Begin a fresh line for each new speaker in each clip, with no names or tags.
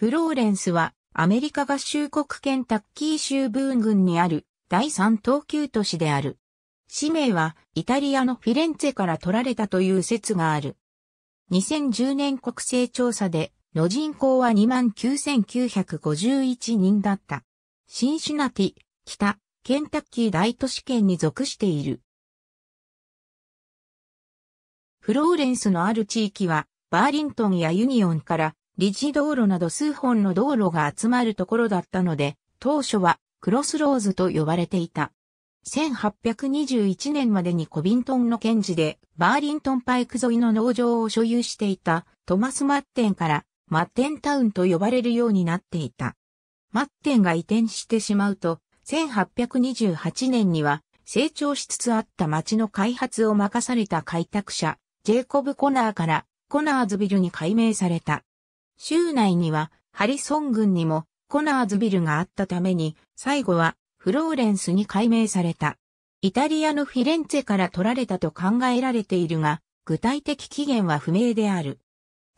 フローレンスはアメリカ合衆国ケンタッキー州ブーン郡にある第3東急都市である。市名はイタリアのフィレンツェから取られたという説がある。2010年国勢調査での人口は29,951人だった。シンシナティ、北、ケンタッキー大都市圏に属している。フローレンスのある地域はバーリントンやユニオンから理事道路など数本の道路が集まるところだったので、当初はクロスローズと呼ばれていた。1821年までにコビントンの検事でバーリントンパイク沿いの農場を所有していたトマス・マッテンからマッテンタウンと呼ばれるようになっていた。マッテンが移転してしまうと、1828年には成長しつつあった町の開発を任された開拓者、ジェイコブ・コナーからコナーズビルに改名された。州内にはハリソン軍にもコナーズビルがあったために、最後はフローレンスに改名された。イタリアのフィレンツェから取られたと考えられているが、具体的起源は不明である。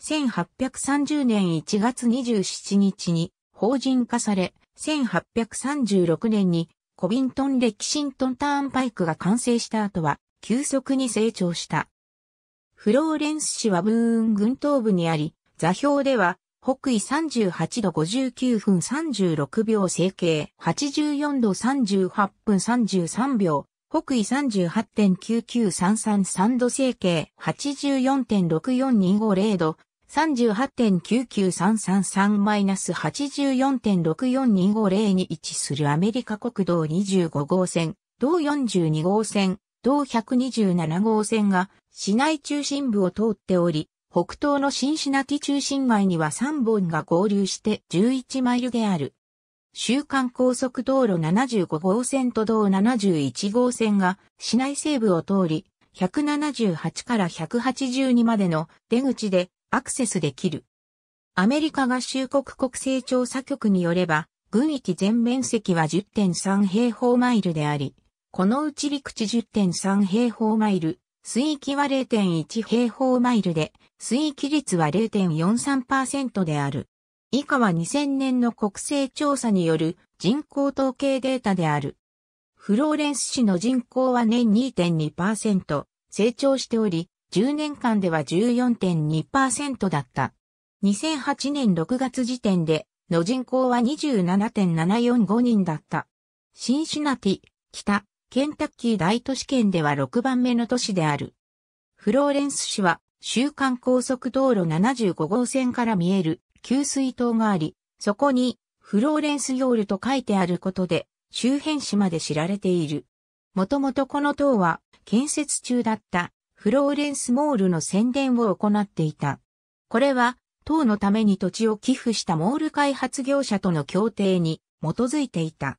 1830年1月27日に法人化され、1836年にコビントン・レキシントン・ターンパイクが完成した後は、急速に成長した。フローレンス市はブーン群東部にあり、座標では、北緯38度59分36秒整形、84度38分33秒、北緯38.99333度整形、84.64250度、38.99333-84.64250に位置するアメリカ国道25号線、道42号線、道127号線が市内中心部を通っており、北東のシンシナティ中心街には3本が合流して11マイルである。週間高速道路75号線と道71号線が市内西部を通り、178から182までの出口でアクセスできる。アメリカ合衆国国勢調査局によれば、軍域全面積は10.3平方マイルであり、このうち陸地10.3平方マイル、水域は0.1平方マイルで、水域率は0.43%である。以下は2000年の国勢調査による人口統計データである。フローレンス市の人口は年2.2%成長しており、10年間では14.2%だった。2008年6月時点での人口は27.745人だった。シンシナティ、北、ケンタッキー大都市圏では6番目の都市である。フローレンス市は週間高速道路75号線から見える給水塔があり、そこにフローレンスヨールと書いてあることで周辺市まで知られている。もともとこの塔は建設中だったフローレンスモールの宣伝を行っていた。これは塔のために土地を寄付したモール開発業者との協定に基づいていた。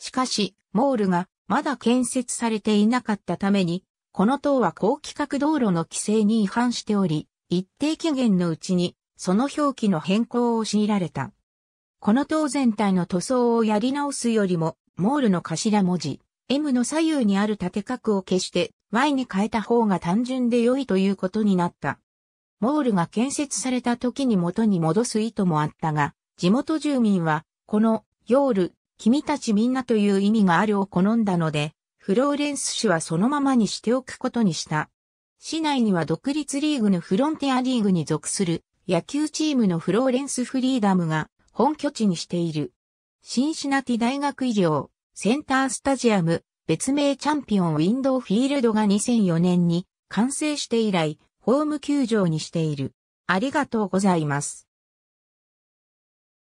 しかし、モールがまだ建設されていなかったためにこの塔は高規格道路の規制に違反しており、一定期限のうちに、その表記の変更を強いられた。この塔全体の塗装をやり直すよりも、モールの頭文字、M の左右にある縦角を消して Y に変えた方が単純で良いということになった。モールが建設された時に元に戻す意図もあったが、地元住民は、この、ヨール、君たちみんなという意味があるを好んだので、フローレンス市はそのままにしておくことにした。市内には独立リーグのフロンティアリーグに属する野球チームのフローレンスフリーダムが本拠地にしている。シンシナティ大学医療センタースタジアム別名チャンピオンウィンドウフィールドが2004年に完成して以来ホーム球場にしている。ありがとうございます。